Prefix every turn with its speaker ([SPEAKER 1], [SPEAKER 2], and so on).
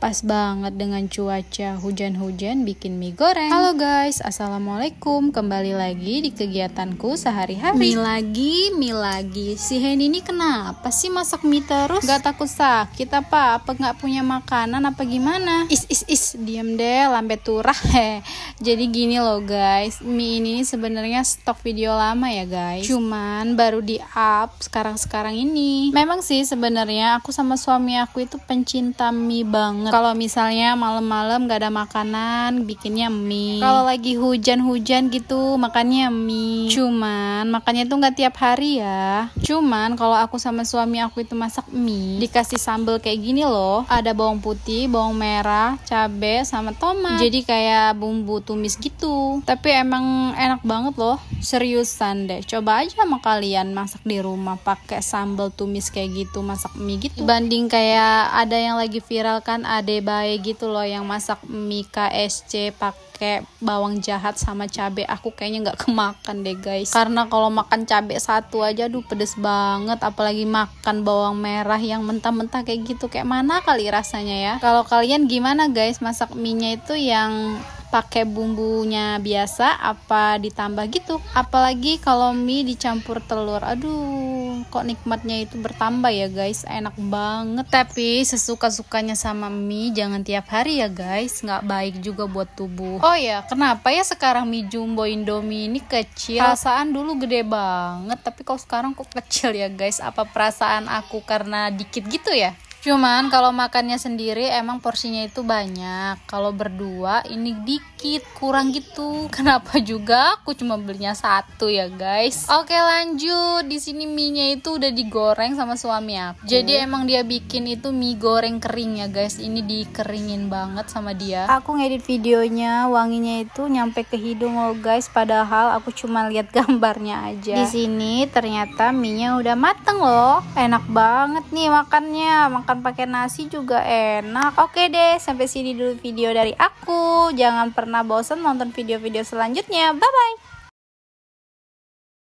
[SPEAKER 1] Pas banget dengan cuaca hujan-hujan bikin mie goreng. Halo guys, Assalamualaikum. Kembali lagi di kegiatanku sehari-hari. Mie lagi, mie lagi. Si Hen ini kenapa sih masak mie terus? Gak takut sakit apa? Apa gak punya makanan apa gimana? Is, is, is. Diam deh, lambe turah. Heh. Jadi gini loh guys, mie ini sebenarnya stok video lama ya guys. Cuman baru di up sekarang-sekarang ini. Memang sih sebenarnya aku sama suami aku itu pencinta mie banget. Kalau misalnya malam-malam gak ada makanan, bikinnya mie. Kalau lagi hujan-hujan gitu, makannya mie. Cuman makannya tuh nggak tiap hari ya. Cuman kalau aku sama suami aku itu masak mie, dikasih sambal kayak gini loh. Ada bawang putih, bawang merah, cabai, sama tomat. Jadi kayak bumbu tumis gitu tapi emang enak banget loh seriusan deh coba aja sama kalian masak di rumah pakai sambal tumis kayak gitu masak mie gitu banding kayak ada yang lagi viral kan ade bae gitu loh yang masak mie KSC pakai kayak bawang jahat sama cabe aku kayaknya nggak kemakan deh guys karena kalau makan cabe satu aja aduh pedes banget apalagi makan bawang merah yang mentah-mentah kayak gitu kayak mana kali rasanya ya kalau kalian gimana guys masak minyak itu yang pakai bumbunya biasa apa ditambah gitu apalagi kalau mie dicampur telur aduh kok nikmatnya itu bertambah ya guys enak banget tapi sesuka-sukanya sama mie jangan tiap hari ya guys nggak baik juga buat tubuh oh ya kenapa ya sekarang mie jumbo indomie ini kecil perasaan dulu gede banget tapi kalau sekarang kok kecil ya guys apa perasaan aku karena dikit gitu ya Cuman kalau makannya sendiri emang porsinya itu banyak. Kalau berdua ini dikit, kurang gitu. Kenapa juga? Aku cuma belinya satu ya, guys. Oke, lanjut. Di sini mie-nya itu udah digoreng sama suami aku. Jadi emang dia bikin itu mie goreng kering ya, guys. Ini dikeringin banget sama dia. Aku ngedit videonya, wanginya itu nyampe ke hidung loh, guys. Padahal aku cuma lihat gambarnya aja. Di sini ternyata mie-nya udah mateng loh. Enak banget nih makannya. Makan makan pakai nasi juga enak. Oke deh, sampai sini dulu video dari aku. Jangan pernah bosan nonton video-video selanjutnya. Bye-bye.